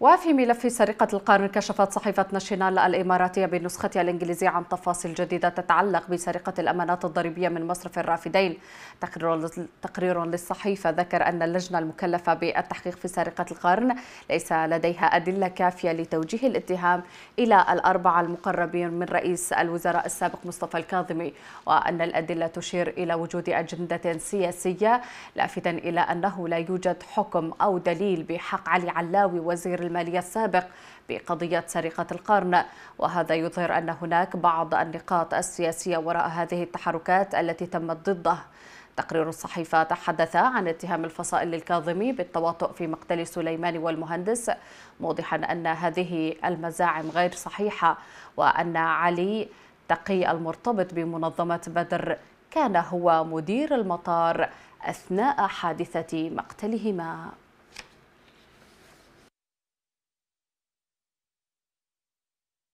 وفي ملف سرقة القرن كشفت صحيفة ناشيونال الإماراتية بنسختها الإنجليزية عن تفاصيل جديدة تتعلق بسرقة الأمانات الضريبية من مصرف الرافدين تقرير للصحيفة ذكر أن اللجنة المكلفة بالتحقيق في سرقة القرن ليس لديها أدلة كافية لتوجيه الاتهام إلى الأربعة المقربين من رئيس الوزراء السابق مصطفى الكاظمي وأن الأدلة تشير إلى وجود أجندة سياسية لافتا إلى أنه لا يوجد حكم أو دليل بحق علي علاوي وزير المالية السابق بقضية سرقة القرن وهذا يظهر أن هناك بعض النقاط السياسية وراء هذه التحركات التي تمت ضده تقرير الصحيفة تحدث عن اتهام الفصائل للكاظمي بالتواطؤ في مقتل سليمان والمهندس موضحا أن هذه المزاعم غير صحيحة وأن علي تقي المرتبط بمنظمة بدر كان هو مدير المطار أثناء حادثة مقتلهما